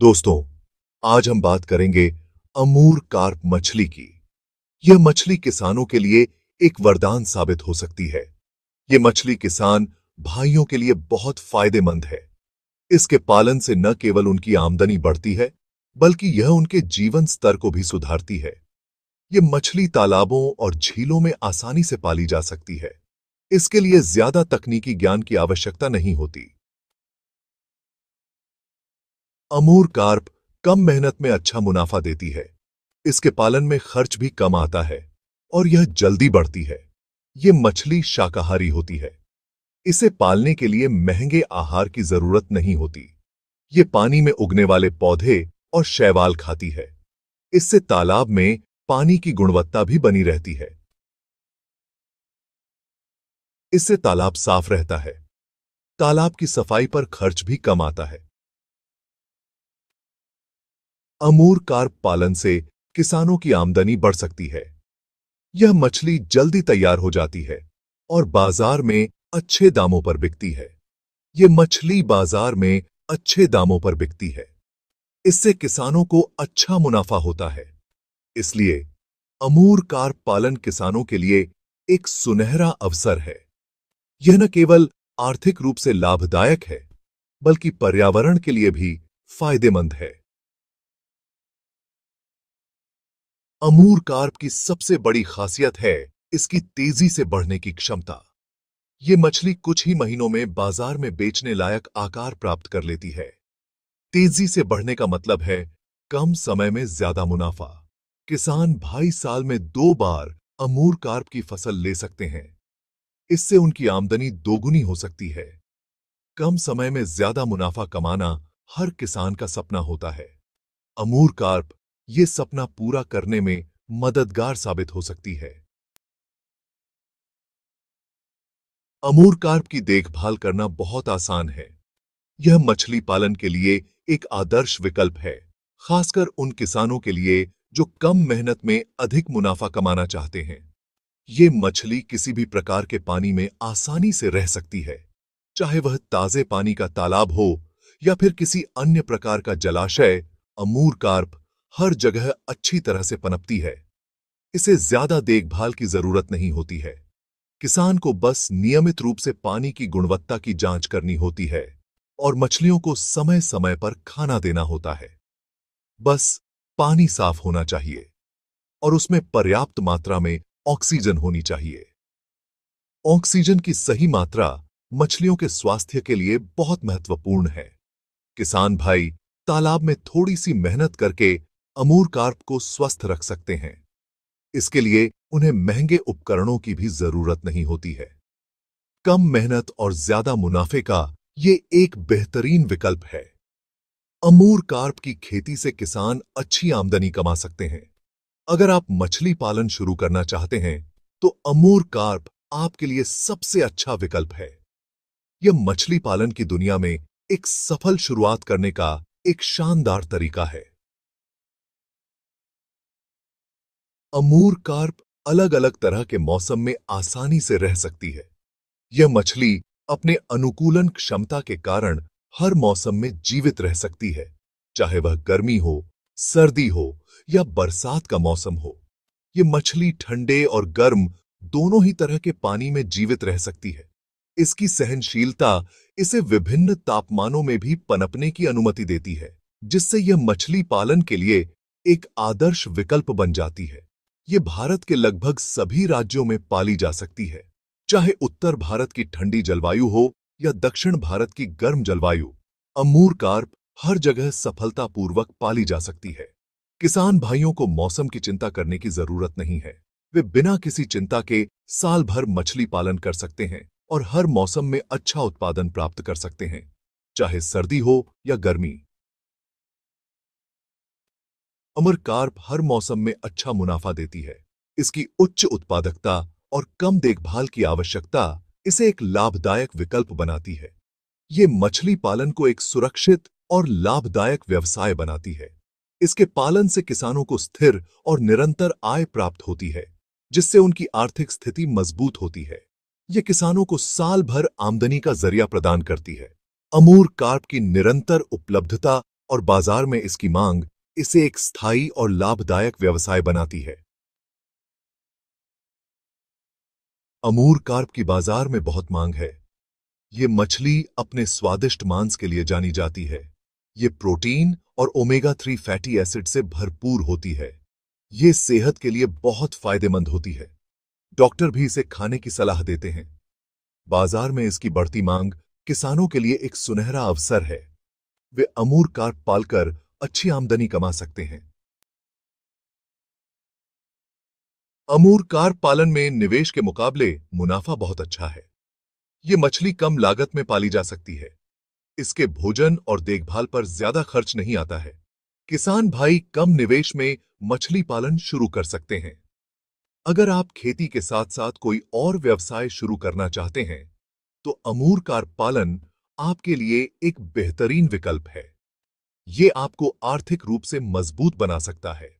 दोस्तों आज हम बात करेंगे अमूर कार्प मछली की यह मछली किसानों के लिए एक वरदान साबित हो सकती है ये मछली किसान भाइयों के लिए बहुत फायदेमंद है इसके पालन से न केवल उनकी आमदनी बढ़ती है बल्कि यह उनके जीवन स्तर को भी सुधारती है यह मछली तालाबों और झीलों में आसानी से पाली जा सकती है इसके लिए ज्यादा तकनीकी ज्ञान की आवश्यकता नहीं होती अमूर कार्प कम मेहनत में अच्छा मुनाफा देती है इसके पालन में खर्च भी कम आता है और यह जल्दी बढ़ती है ये मछली शाकाहारी होती है इसे पालने के लिए महंगे आहार की जरूरत नहीं होती ये पानी में उगने वाले पौधे और शैवाल खाती है इससे तालाब में पानी की गुणवत्ता भी बनी रहती है इससे तालाब साफ रहता है तालाब की सफाई पर खर्च भी कम आता है अमूर कार पालन से किसानों की आमदनी बढ़ सकती है यह मछली जल्दी तैयार हो जाती है और बाजार में अच्छे दामों पर बिकती है ये मछली बाजार में अच्छे दामों पर बिकती है इससे किसानों को अच्छा मुनाफा होता है इसलिए अमूर कार पालन किसानों के लिए एक सुनहरा अवसर है यह न केवल आर्थिक रूप से लाभदायक है बल्कि पर्यावरण के लिए भी फायदेमंद है अमूर कार्प की सबसे बड़ी खासियत है इसकी तेजी से बढ़ने की क्षमता ये मछली कुछ ही महीनों में बाजार में बेचने लायक आकार प्राप्त कर लेती है तेजी से बढ़ने का मतलब है कम समय में ज्यादा मुनाफा किसान भाई साल में दो बार अमूर कार्प की फसल ले सकते हैं इससे उनकी आमदनी दोगुनी हो सकती है कम समय में ज्यादा मुनाफा कमाना हर किसान का सपना होता है अमूर कार्प ये सपना पूरा करने में मददगार साबित हो सकती है अमूर कार्प की देखभाल करना बहुत आसान है यह मछली पालन के लिए एक आदर्श विकल्प है खासकर उन किसानों के लिए जो कम मेहनत में अधिक मुनाफा कमाना चाहते हैं ये मछली किसी भी प्रकार के पानी में आसानी से रह सकती है चाहे वह ताजे पानी का तालाब हो या फिर किसी अन्य प्रकार का जलाशय अमूर कार्प हर जगह अच्छी तरह से पनपती है इसे ज्यादा देखभाल की जरूरत नहीं होती है किसान को बस नियमित रूप से पानी की गुणवत्ता की जांच करनी होती है और मछलियों को समय समय पर खाना देना होता है बस पानी साफ होना चाहिए और उसमें पर्याप्त मात्रा में ऑक्सीजन होनी चाहिए ऑक्सीजन की सही मात्रा मछलियों के स्वास्थ्य के लिए बहुत महत्वपूर्ण है किसान भाई तालाब में थोड़ी सी मेहनत करके अमूर कार्प को स्वस्थ रख सकते हैं इसके लिए उन्हें महंगे उपकरणों की भी जरूरत नहीं होती है कम मेहनत और ज्यादा मुनाफे का ये एक बेहतरीन विकल्प है अमूर कार्प की खेती से किसान अच्छी आमदनी कमा सकते हैं अगर आप मछली पालन शुरू करना चाहते हैं तो अमूर कार्प आपके लिए सबसे अच्छा विकल्प है यह मछली पालन की दुनिया में एक सफल शुरुआत करने का एक शानदार तरीका है अमूर कार्प अलग अलग तरह के मौसम में आसानी से रह सकती है यह मछली अपने अनुकूलन क्षमता के कारण हर मौसम में जीवित रह सकती है चाहे वह गर्मी हो सर्दी हो या बरसात का मौसम हो यह मछली ठंडे और गर्म दोनों ही तरह के पानी में जीवित रह सकती है इसकी सहनशीलता इसे विभिन्न तापमानों में भी पनपने की अनुमति देती है जिससे यह मछली पालन के लिए एक आदर्श विकल्प बन जाती है ये भारत के लगभग सभी राज्यों में पाली जा सकती है चाहे उत्तर भारत की ठंडी जलवायु हो या दक्षिण भारत की गर्म जलवायु अमूर कार्प हर जगह सफलतापूर्वक पाली जा सकती है किसान भाइयों को मौसम की चिंता करने की जरूरत नहीं है वे बिना किसी चिंता के साल भर मछली पालन कर सकते हैं और हर मौसम में अच्छा उत्पादन प्राप्त कर सकते हैं चाहे सर्दी हो या गर्मी अमर कार्प हर मौसम में अच्छा मुनाफा देती है इसकी उच्च उत्पादकता और कम देखभाल की आवश्यकता इसे एक लाभदायक विकल्प बनाती है ये मछली पालन को एक सुरक्षित और लाभदायक व्यवसाय बनाती है इसके पालन से किसानों को स्थिर और निरंतर आय प्राप्त होती है जिससे उनकी आर्थिक स्थिति मजबूत होती है यह किसानों को साल भर आमदनी का जरिया प्रदान करती है अमूर कार्प की निरंतर उपलब्धता और बाजार में इसकी मांग इसे एक स्थायी और लाभदायक व्यवसाय बनाती है अमूर कार्प की बाजार में बहुत मांग है ये मछली अपने स्वादिष्ट मांस के लिए जानी जाती है ये प्रोटीन और ओमेगा थ्री फैटी एसिड से भरपूर होती है ये सेहत के लिए बहुत फायदेमंद होती है डॉक्टर भी इसे खाने की सलाह देते हैं बाजार में इसकी बढ़ती मांग किसानों के लिए एक सुनहरा अवसर है वे अमूर कार्प पालकर अच्छी आमदनी कमा सकते हैं अमूर कार पालन में निवेश के मुकाबले मुनाफा बहुत अच्छा है ये मछली कम लागत में पाली जा सकती है इसके भोजन और देखभाल पर ज्यादा खर्च नहीं आता है किसान भाई कम निवेश में मछली पालन शुरू कर सकते हैं अगर आप खेती के साथ साथ कोई और व्यवसाय शुरू करना चाहते हैं तो अमूर कार पालन आपके लिए एक बेहतरीन विकल्प है ये आपको आर्थिक रूप से मजबूत बना सकता है